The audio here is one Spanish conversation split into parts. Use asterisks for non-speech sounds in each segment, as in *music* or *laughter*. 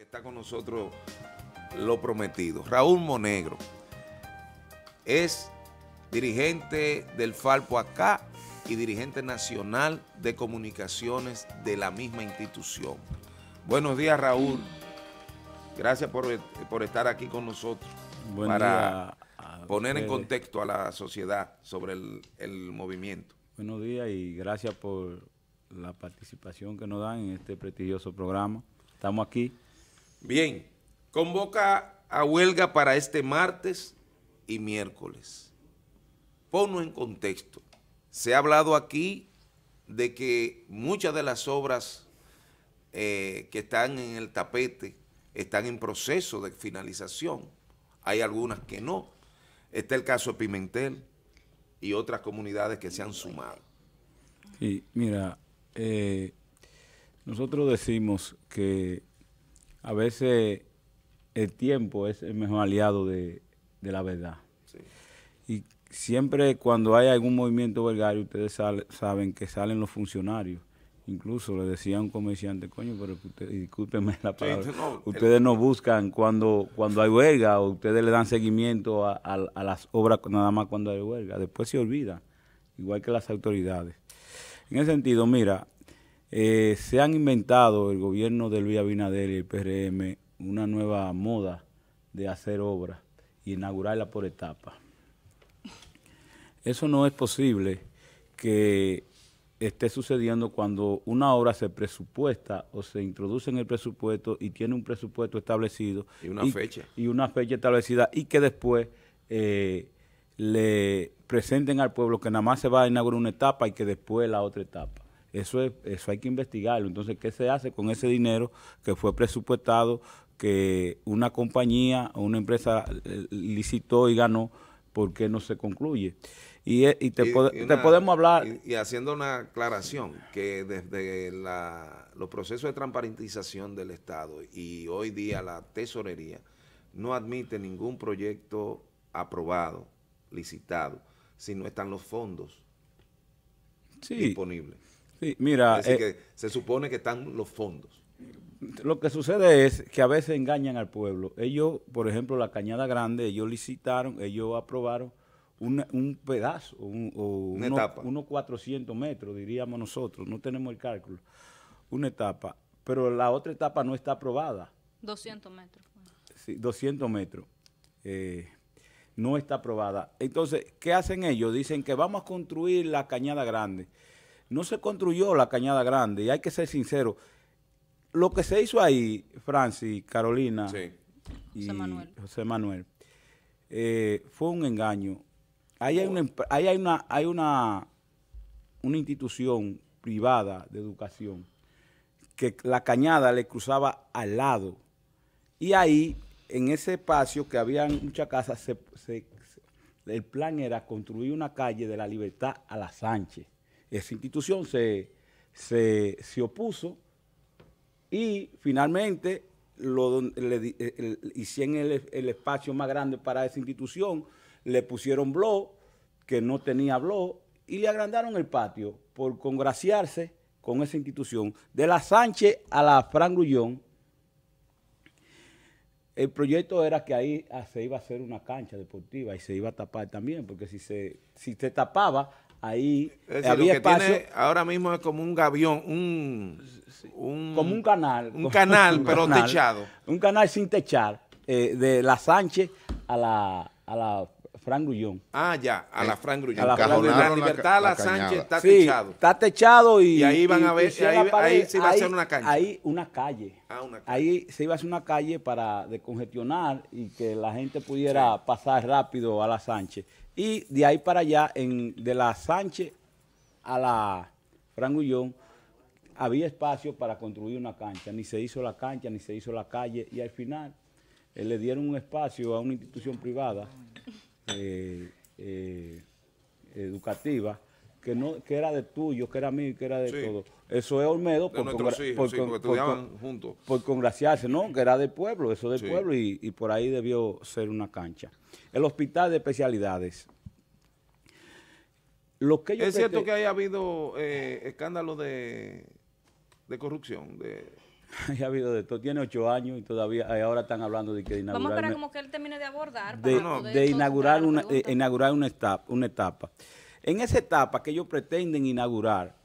Está con nosotros lo prometido. Raúl Monegro es dirigente del Falpo acá y dirigente nacional de comunicaciones de la misma institución. Buenos días, Raúl. Gracias por, estar aquí con nosotros para poner en contexto a la sociedad sobre el, el movimiento. Buenos días y gracias por la participación que nos dan en este prestigioso programa. Estamos aquí Bien, convoca a huelga para este martes y miércoles. Ponlo en contexto. Se ha hablado aquí de que muchas de las obras eh, que están en el tapete están en proceso de finalización. Hay algunas que no. Está el caso de Pimentel y otras comunidades que se han sumado. Sí, mira, eh, nosotros decimos que a veces el tiempo es el mejor aliado de, la verdad. Y siempre cuando hay algún movimiento vergario, ustedes saben que salen los funcionarios. Incluso le decía a un comerciante, coño, pero usted, discúlpeme la palabra, ustedes no buscan cuando cuando hay huelga o ustedes le dan seguimiento a, a, las obras nada más cuando hay huelga. Después se olvida, igual que las autoridades. En ese sentido, mira, eh, se han inventado el gobierno de Luis Abinader y el PRM una nueva moda de hacer obras y inaugurarla por etapa Eso no es posible que esté sucediendo cuando una obra se presupuesta o se introduce en el presupuesto y tiene un presupuesto establecido. Y una fecha. Y una fecha establecida y que después eh, le presenten al pueblo que nada más se va a inaugurar una etapa y que después la otra etapa. Eso, eso hay que investigarlo. Entonces, ¿qué se hace con ese dinero que fue presupuestado, que una compañía o una empresa eh, licitó y ganó? ¿Por qué no se concluye? Y, eh, te, podemos hablar. Y, haciendo una aclaración, que desde los procesos de transparentización del Estado y hoy día la tesorería no admite ningún proyecto aprobado, licitado, si no están los fondos disponibles. Sí, mira. Eh, que se supone que están los fondos. Lo que sucede es que a veces engañan al pueblo. Ellos, por ejemplo, la Cañada Grande, ellos licitaron, ellos aprobaron un, pedazo, un, o una unos, 400 metros, diríamos nosotros. No tenemos el cálculo. Una etapa. Pero la otra etapa no está aprobada. 200 metros. Sí, 200 metros. Eh, no está aprobada. Entonces, ¿qué hacen ellos? Dicen que vamos a construir la Cañada Grande no se construyó la Cañada Grande, y hay que ser sincero. Lo que se hizo ahí, Francis, Carolina y José Manuel, eh, fue un engaño. Ahí hay una, hay una, hay una, una institución privada de educación que la cañada le cruzaba al lado. Y ahí, en ese espacio que había muchas casas, el plan era construir una calle de la libertad a la Sánchez. Esa institución se, opuso y finalmente hicieron eh, el, el, espacio más grande para esa institución, le pusieron blog, que no tenía blog, y le agrandaron el patio por congraciarse con esa institución. De la Sánchez a la Fran Grullón, el proyecto era que ahí ah, se iba a hacer una cancha deportiva y se iba a tapar también, porque si se, si se tapaba, ahí eh, lo que Tiene ahora mismo es como un gavión, un, como un canal. Un canal, *laughs* pero techado. Un canal sin techar, eh, de la Sánchez a la, a la Fran Grullón. Ah, ya, a la eh, Fran Grullón. A la, libertad de la, Sánchez está techado. Está techado y. Y ahí van a ver, si ahí, se iba a hacer una calle. Ahí una calle. Ah, una calle. Ahí se iba a hacer una calle para Descongestionar y que la gente pudiera pasar rápido a la Sánchez. Y de ahí para allá, en, de la Sánchez a la Frangullón, había espacio para construir una cancha. Ni se hizo la cancha, ni se hizo la calle. Y al final eh, le dieron un espacio a una institución privada eh, eh, educativa que no que era de tuyo, que era mío, y que era de todo. Eso es Olmedo por, con, juntos. por, congraciarse, ¿no? Que era del pueblo, eso del pueblo, y, y, por ahí debió ser una cancha. El hospital de especialidades. Lo que yo es cierto que haya habido eh, escándalo de, de corrupción, de *laughs* ha habido de esto Tiene ocho años y todavía eh, ahora están hablando de que de inaugurar. Vamos a como que él termine de abordar. de, inaugurar, una, eh, inaugurar una etapa. En esa etapa que ellos pretenden inaugurar,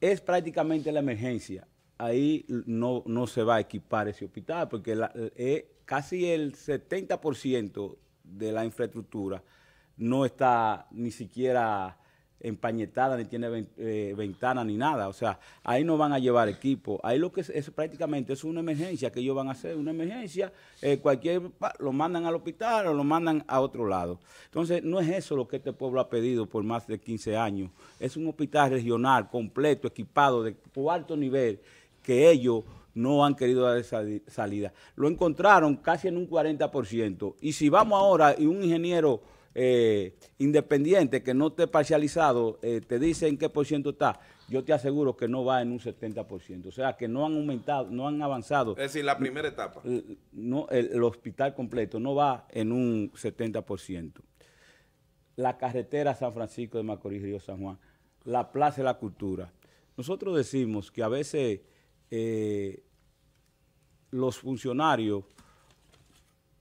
es prácticamente la emergencia. Ahí no, no se va a equipar ese hospital porque eh, casi el 70% de la infraestructura no está ni siquiera empañetada, ni tiene eh, ventana, ni nada. O sea, ahí no van a llevar equipo. Ahí lo que es, prácticamente es una emergencia que ellos van a hacer, una emergencia, eh, cualquier, lo mandan al hospital o lo mandan a otro lado. Entonces, no es eso lo que este pueblo ha pedido por más de 15 años. Es un hospital regional, completo, equipado, de cuarto nivel, que ellos no han querido dar salida. Lo encontraron casi en un 40%. Y si vamos ahora y un ingeniero eh, independiente, que no esté parcializado, eh, te dice en qué por ciento está, yo te aseguro que no va en un 70%. O sea, que no han aumentado, no han avanzado. Es decir, la primera etapa. No, el, hospital completo no va en un 70%. La carretera San Francisco de Macorís, Río San Juan, la Plaza de la Cultura. Nosotros decimos que a veces eh, los funcionarios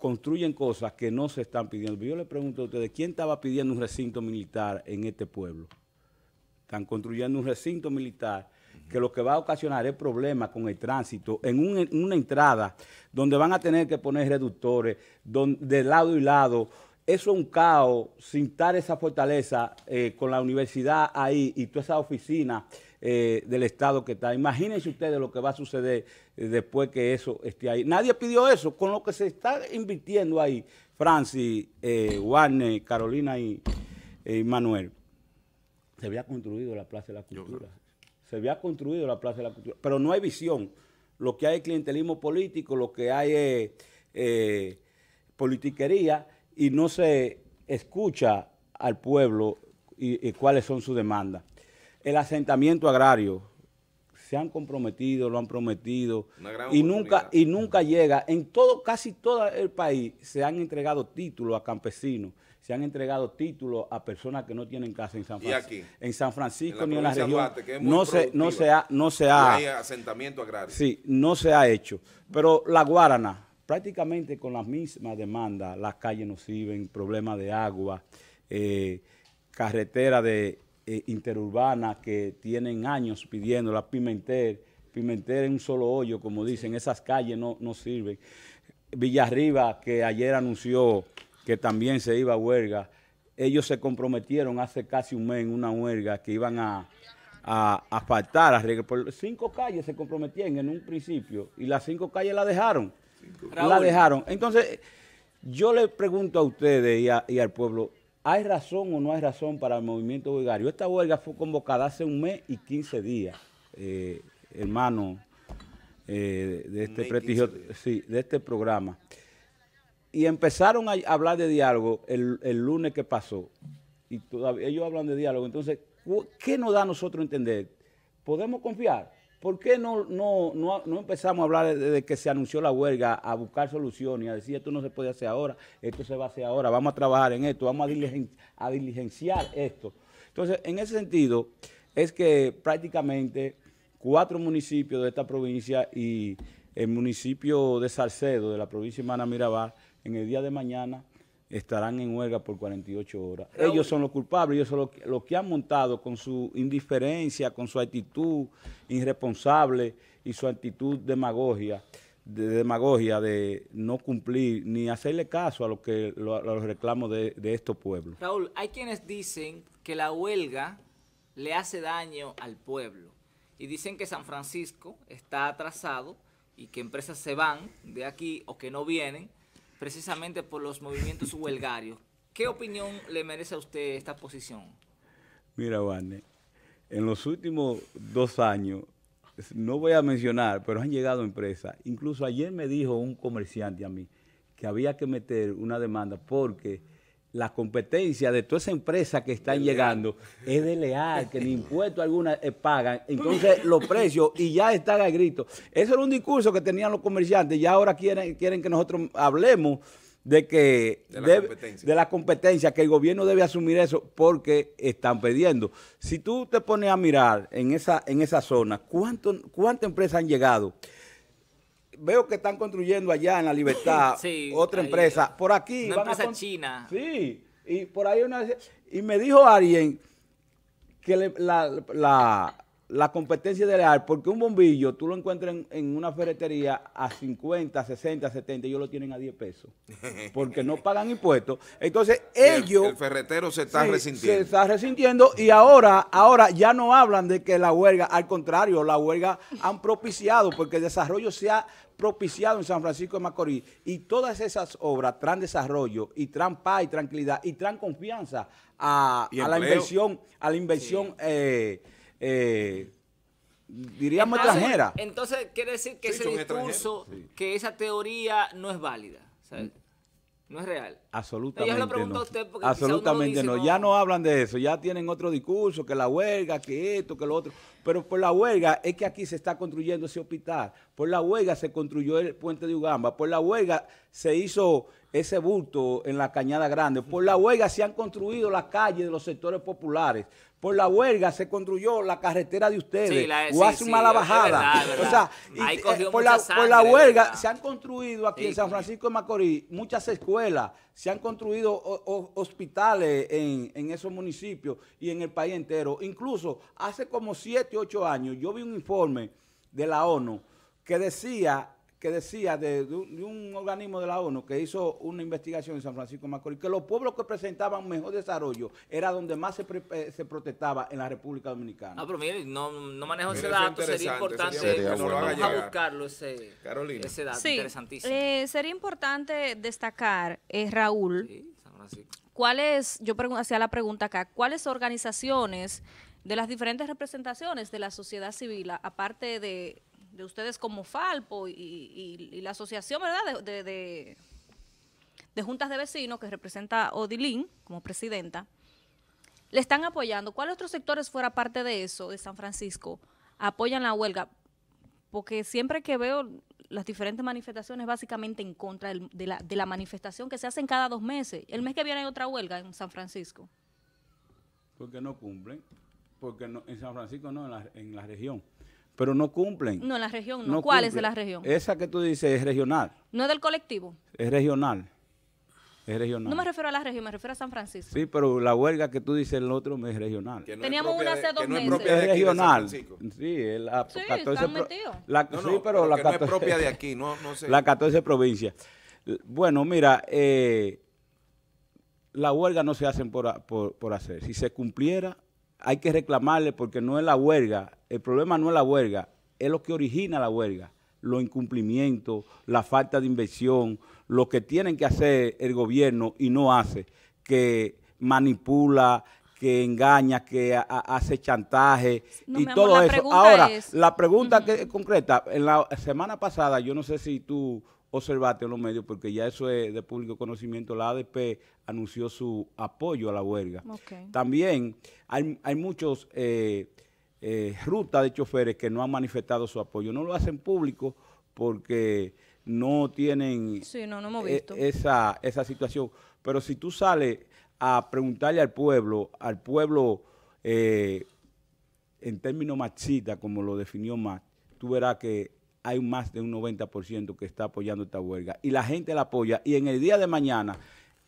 construyen cosas que no se están pidiendo. Yo le pregunto a ustedes, ¿quién estaba pidiendo un recinto militar en este pueblo? Están construyendo un recinto militar que lo que va a ocasionar es problemas con el tránsito en una entrada donde van a tener que poner reductores, donde, de lado y lado, eso es un caos, sin esa fortaleza eh, con la universidad ahí y toda esa oficina eh, del Estado que está. Imagínense ustedes lo que va a suceder eh, después que eso esté ahí. Nadie pidió eso. Con lo que se está invirtiendo ahí, Francis, Warner, Carolina y Manuel, se había construido la Plaza de la Cultura. Se había construido la Plaza de la Cultura. Pero no hay visión. Lo que hay es clientelismo político, lo que hay es politiquería y no se escucha al pueblo y, cuáles son sus demandas. El asentamiento agrario, se han comprometido, lo han prometido y nunca y nunca llega. En todo casi todo el país se han entregado títulos a campesinos, se han entregado títulos a personas que no tienen casa en San Francisco. En San Francisco ni en la región no se no se ha no se ha asentamiento agrario. Sí, no se ha hecho, pero la guaraná prácticamente con la misma demanda las calles no sirven, problemas de agua, eh, carretera de eh, interurbana que tienen años pidiéndola, Pimentel, Pimentel en un solo hoyo, como dicen, esas calles no, no sirven. Villarriba, que ayer anunció que también se iba a huelga, ellos se comprometieron hace casi un mes en una huelga que iban a, a asfaltar, a, cinco calles se comprometían en un principio y las cinco calles la dejaron. La dejaron. Entonces, yo le pregunto a ustedes y, al pueblo, ¿Hay razón o no hay razón para el movimiento huelgario? Esta huelga fue convocada hace un mes y 15 días, eh, hermano eh, de este prestigio, sí, de este programa. Y empezaron a hablar de diálogo el, lunes que pasó. Y todavía ellos hablan de diálogo. Entonces, ¿qué nos da a nosotros entender? ¿Podemos confiar? ¿Por qué no, no, empezamos a hablar desde que se anunció la huelga a buscar soluciones, a decir esto no se puede hacer ahora, esto se va a hacer ahora, vamos a trabajar en esto, vamos a, diligenciar esto? Entonces, en ese sentido, es que prácticamente cuatro municipios de esta provincia y el municipio de Salcedo, de la provincia de Mana en el día de mañana estarán en huelga por 48 horas. Ellos son los culpables, ellos son los que, han montado con su indiferencia, con su actitud irresponsable y su actitud demagogia, de demagogia de no cumplir ni hacerle caso a, lo que, los reclamos de estos pueblos. Raúl, hay quienes dicen que la huelga le hace daño al pueblo y dicen que San Francisco está atrasado y que empresas se van de aquí o que no vienen precisamente por los movimientos huelgarios. ¿Qué opinión le merece a usted esta posición? Mira, Juan, en los últimos dos años, no voy a mencionar, pero han llegado empresas. Incluso ayer me dijo un comerciante a mí que había que meter una demanda porque la competencia de toda esa empresa que están llegando es de leal, que ni *laughs* impuesto alguna eh, pagan. Entonces, los precios y ya están a grito. Eso era un discurso que tenían los comerciantes y ahora quieren, que nosotros hablemos de que de la, competencia, que el gobierno debe asumir eso porque están pidiendo. Si tú te pones a mirar en esa, en esa zona, ¿cuántas empresas han llegado? veo que están construyendo allá en La Libertad *laughs* otra empresa. Por aquí. Una van empresa china. Sí, y por ahí una... Y me dijo alguien que la, la competencia de leal, porque un bombillo tú lo encuentras en, una ferretería a 50, 60, 70, ellos lo tienen a 10 pesos, porque no pagan impuestos. Entonces *laughs* ellos... El, ferretero se está resintiendo. Se está resintiendo y ahora, ahora ya no hablan de que la huelga, al contrario, la huelga han propiciado, porque el desarrollo se ha propiciado en San Francisco de Macorís y todas esas obras traen desarrollo y traen paz y tranquilidad y traen confianza a, la inversión, a la inversión eh, eh, diríamos entonces, extranjera. Entonces quiere decir que ese discurso, que esa teoría no es válida, mm. No es real. Absolutamente. no. Absolutamente no. no. Ya no hablan de eso. Ya tienen otro discurso, que la huelga, que esto, que lo otro. Pero por la huelga es que aquí se está construyendo ese hospital. Por la huelga se construyó el puente de Ugamba. Por la huelga se hizo ese bulto en la Cañada Grande. Por la huelga se han construido las calles de los sectores populares por la huelga se construyó la carretera de ustedes. Guasima, la, o una mala bajada. O sea, eh, por, la, huelga se han construido aquí en San Francisco de Macorís muchas escuelas, se han construido hospitales en, esos municipios y en el país entero. Incluso hace como 7, 8 años yo vi un informe de la ONU que decía que decía de, un, organismo de la ONU que hizo una investigación en San Francisco de Macorís, que los pueblos que presentaban mejor desarrollo era donde más se, eh, protestaba en la República Dominicana. No, ah, pero mire, no, manejo ese dato, sería importante vamos a buscarlo ese, dato, interesantísimo. Eh, sería importante destacar, eh, Raúl, ¿cuáles, yo hacía la pregunta acá, ¿cuáles organizaciones de las diferentes representaciones de la sociedad civil, aparte de de ustedes como Falpo y, la asociación, ¿verdad?, de, juntas de vecinos que representa Odilín como presidenta, le están apoyando. ¿Cuáles otros sectores fuera parte de eso, de San Francisco, apoyan la huelga? Porque siempre que veo las diferentes manifestaciones, básicamente en contra de, la, manifestación que se hacen cada dos meses. El mes que viene hay otra huelga en San Francisco. Porque no cumplen porque no, en San Francisco no, en la, en la región pero no cumplen. No, en la región no. ¿Cuál es de la región? Esa que tú dices es regional. ¿No es del colectivo? Es regional. Es regional. No me refiero a la región, me refiero a San Francisco. Sí, pero la huelga que tú dices el otro es regional. Teníamos una hace dos meses. es, regional. Sí, la sí, sí, pero, la que 14, no es propia de aquí, La 14 *laughs* provincia. Bueno, mira, eh, la huelga no se hacen por hacer. Si se cumpliera, hay que reclamarle porque no es la huelga el problema no es la huelga, es lo que origina la huelga, los incumplimientos, la falta de inversión, lo que tienen que hacer el gobierno y no hace, que manipula, que engaña, que hace chantaje y todo eso. Ahora, la pregunta que, concreta, en la semana pasada, yo no sé si tú observaste en los medios, porque ya eso es de público conocimiento, la ADP anunció su apoyo a la huelga. También hay, muchos... Eh, eh, ruta de choferes que no han manifestado su apoyo. No lo hacen público porque no tienen sí, eh, Esa, situación. Pero si tú sales a preguntarle al pueblo, al pueblo eh, en términos machistas, como lo definió más tú verás que hay más de un 90% que está apoyando esta huelga y la gente la apoya y en el día de mañana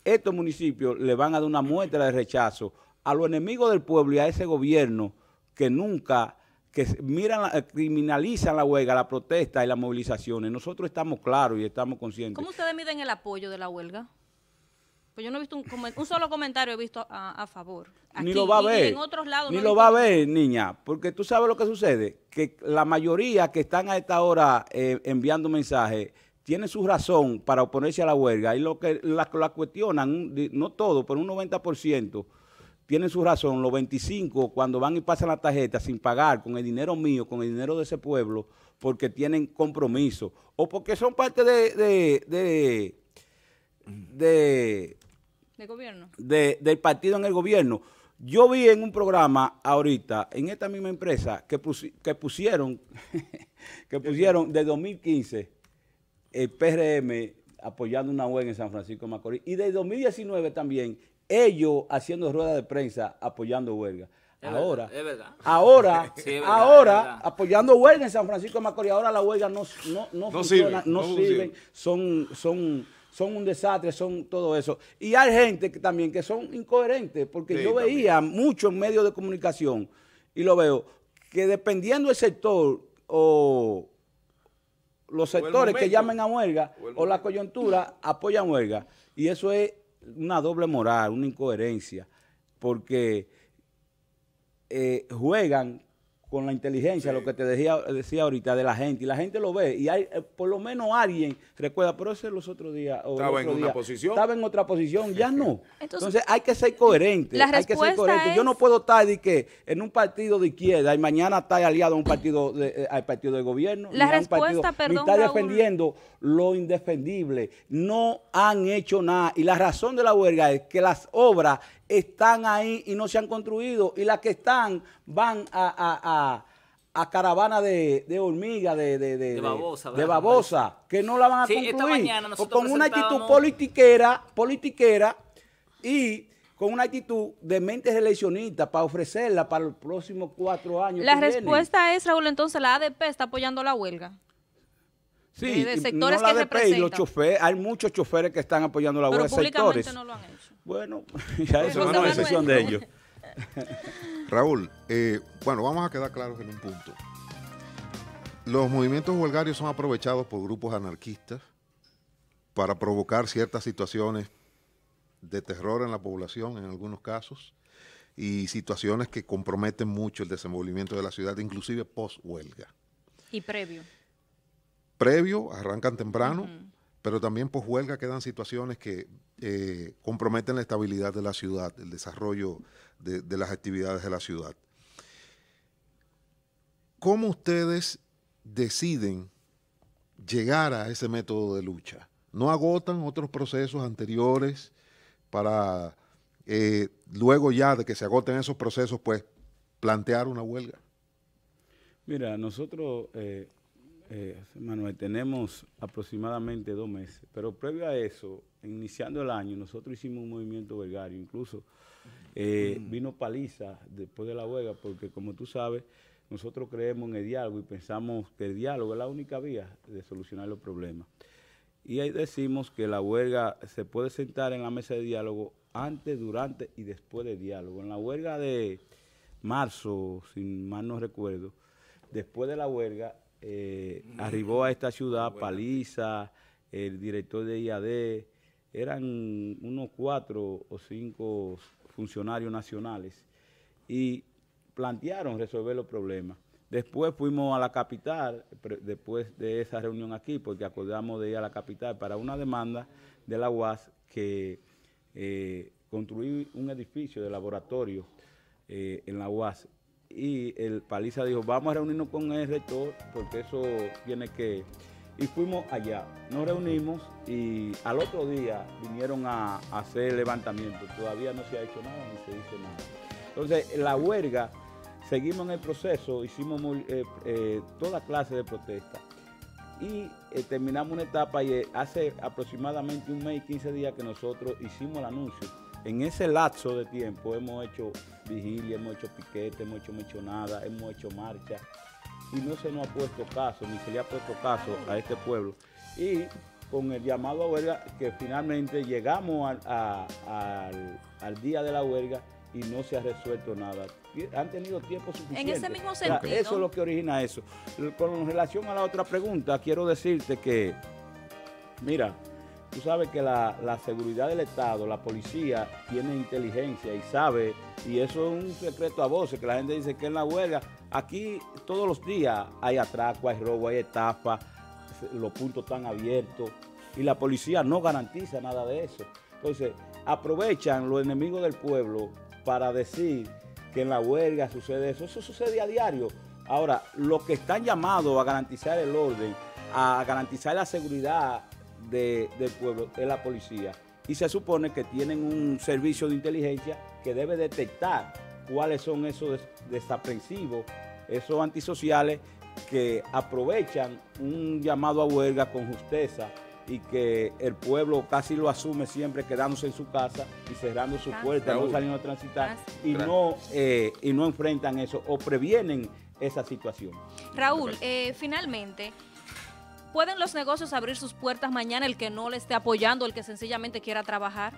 estos municipios le van a dar una muestra de rechazo a los enemigos del pueblo y a ese gobierno que nunca, que miran, criminalizan la huelga, la protesta y las movilizaciones. Nosotros estamos claros y estamos conscientes. ¿Cómo ustedes miden el apoyo de la huelga? Pues yo no he visto un, solo comentario he visto a, favor. ni lo va a ver. otros lados ni lo va a ver, niña. Porque tú sabes lo que sucede. Que la mayoría que están a esta hora eh, enviando mensajes tiene su razón para oponerse a la huelga. Y lo que la, la cuestionan, no todo, pero un 90%, tienen su razón, los 25 cuando van y pasan la tarjeta sin pagar con el dinero mío, con el dinero de ese pueblo, porque tienen compromiso o porque son parte de... de, gobierno. del partido en el gobierno. Yo vi en un programa ahorita, en esta misma empresa, que, pusieron, *laughs* que pusieron de 2015 el PRM apoyando una web en San Francisco de Macorís y de 2019 también ellos haciendo rueda de prensa apoyando huelga. ahora, ahora, ahora apoyando huelga en San Francisco de Macorís, ahora la huelga no, no, no, funciona, no, sirven, son, son, son un desastre, son todo eso. Y hay gente que también que son incoherentes, porque yo veía mucho en medios de comunicación, y lo veo, que dependiendo del sector o los sectores que llamen a huelga o, o la coyuntura apoyan huelga. Y eso es una doble moral, una incoherencia, porque eh, juegan con la inteligencia, lo que te decía, decía ahorita de la gente, y la gente lo ve, y hay eh, por lo menos alguien recuerda, pero ese los otros días. estaba en posición. Estaba en otra posición, ya no. *laughs* Entonces, hay que ser coherente. hay que ser coherente. Yo no puedo estar de que en un partido de izquierda y mañana está aliado a un partido de, eh, al partido de gobierno, la respuesta, perdón, está defendiendo lo indefendible. No han hecho nada. Y la razón de la huelga es que las obras están ahí y no se han construido. Y las que están van a, caravana de, de hormiga, de, de, babosa, que no la van a construir. con una actitud politiquera, politiquera y con una actitud de mente eleccionistas para ofrecerla para los próximos cuatro años. La respuesta es, Raúl, entonces la ADP está apoyando la huelga. Sí, eh, de, sectores que Y los hay muchos choferes que están apoyando la huelga. Públicamente sectores. no lo han hecho. Bueno, *laughs* ya eso es una de ellos. Raúl, eh, bueno, vamos a quedar claros en un punto. Los movimientos huelgarios son aprovechados por grupos anarquistas para provocar ciertas situaciones de terror en la población en algunos casos y situaciones que comprometen mucho el desenvolvimiento de la ciudad, inclusive post-huelga. Y previo. Previo, arrancan temprano, pero también por pues, huelga quedan situaciones que eh, comprometen la estabilidad de la ciudad, el desarrollo de, las actividades de la ciudad. ¿Cómo ustedes deciden llegar a ese método de lucha? ¿No agotan otros procesos anteriores para eh, luego ya de que se agoten esos procesos, pues plantear una huelga? Mira, nosotros eh, eh, Manuel, tenemos aproximadamente dos meses, pero previo a eso, iniciando el año, nosotros hicimos un movimiento vergario, incluso eh, mm. vino paliza después de la huelga, porque como tú sabes, nosotros creemos en el diálogo y pensamos que el diálogo es la única vía de solucionar los problemas. Y ahí decimos que la huelga se puede sentar en la mesa de diálogo antes, durante y después del diálogo. En la huelga de marzo, si mal no recuerdo, después de la huelga, eh, arribó a esta ciudad Paliza, el director de IAD, eran unos cuatro o cinco funcionarios nacionales y plantearon resolver los problemas. Después fuimos a la capital, después de esa reunión aquí, porque acordamos de ir a la capital para una demanda de la UAS que eh, construir un edificio de laboratorio eh, en la UAS y el Paliza dijo, vamos a reunirnos con el rector porque eso tiene que... Y fuimos allá, nos reunimos y al otro día vinieron a, hacer levantamiento. Todavía no se ha hecho nada ni se dice nada. Entonces, la huelga, seguimos en el proceso, hicimos muy, eh, eh, toda clase de protesta y eh, terminamos una etapa y hace aproximadamente un mes y 15 días que nosotros hicimos el anuncio en ese lapso de tiempo hemos hecho vigilia, hemos hecho piquete, hemos hecho nada, hemos hecho marcha y no se nos ha puesto caso, ni se le ha puesto caso a este pueblo. Y con el llamado a huelga, que finalmente llegamos al, día de la huelga y no se ha resuelto nada. Han tenido tiempo suficiente. En ese mismo sentido. eso es lo que origina eso. Con relación a la otra pregunta, quiero decirte que, mira, Tú sabes que la, seguridad del Estado, la policía, tiene inteligencia y sabe, y eso es un secreto a voces, que la gente dice que en la huelga, aquí todos los días hay atraco, hay robo, hay estafa, los puntos están abiertos, y la policía no garantiza nada de eso. Entonces, aprovechan los enemigos del pueblo para decir que en la huelga sucede eso. Eso sucede a diario. Ahora, los que están llamados a garantizar el orden, a garantizar la seguridad del pueblo de la policía. Y se supone que tienen un servicio de inteligencia que debe detectar cuáles son esos desaprensivos, esos antisociales que aprovechan un llamado a huelga con justeza y que el pueblo casi lo asume siempre quedándose en su casa y cerrando su puerta, no saliendo a transitar y no, eh, y no enfrentan eso o previenen esa situación. Raúl, eh, finalmente... ¿Pueden los negocios abrir sus puertas mañana el que no le esté apoyando, el que sencillamente quiera trabajar?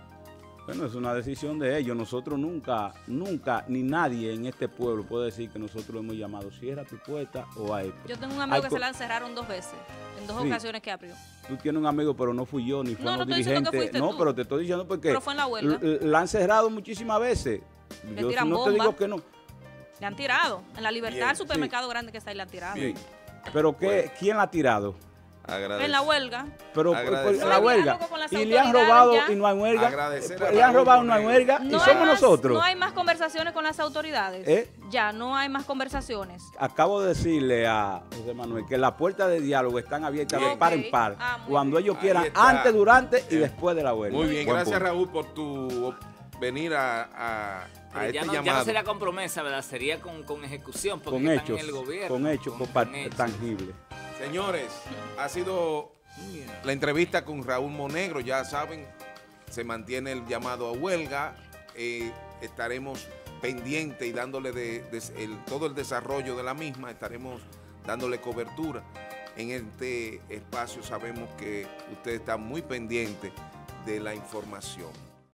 Bueno, es una decisión de ellos. Nosotros nunca, nunca, ni nadie en este pueblo puede decir que nosotros hemos llamado cierra tu puerta o a Yo tengo un amigo que se la encerraron dos veces, en dos ocasiones que abrió. Tú tienes un amigo, pero no fui yo, ni fue no, no no, pero te estoy diciendo porque pero fue en la, huelga. la han cerrado muchísimas veces. Le no te digo que no. Le han tirado. En la libertad, supermercado grande que está ahí, le han tirado. Sí. Pero qué, ¿quién la ha tirado? En la huelga. Pero pues, pues, la huelga. Y le han robado y no hay huelga. le han robado y no hay huelga. y somos nosotros. No hay más conversaciones con las autoridades. ¿Eh? Ya, no hay más conversaciones. Acabo de decirle a José Manuel que las puertas de diálogo están abiertas de par en par. Ah, cuando ellos quieran, antes, durante y eh, después de la huelga. Muy bien, gracias Raúl por tu venir a, a ya, este no, ya, no, sería con promesa, ¿verdad? Sería con, ejecución, porque con están hechos, en el gobierno. Con hechos, con, con hechos. tangibles. Señores, ha sido la entrevista con Raúl Monegro, ya saben, se mantiene el llamado a huelga, eh, estaremos pendientes y dándole de, todo el desarrollo de la misma, estaremos dándole cobertura. En este espacio sabemos que usted está muy pendiente de la información.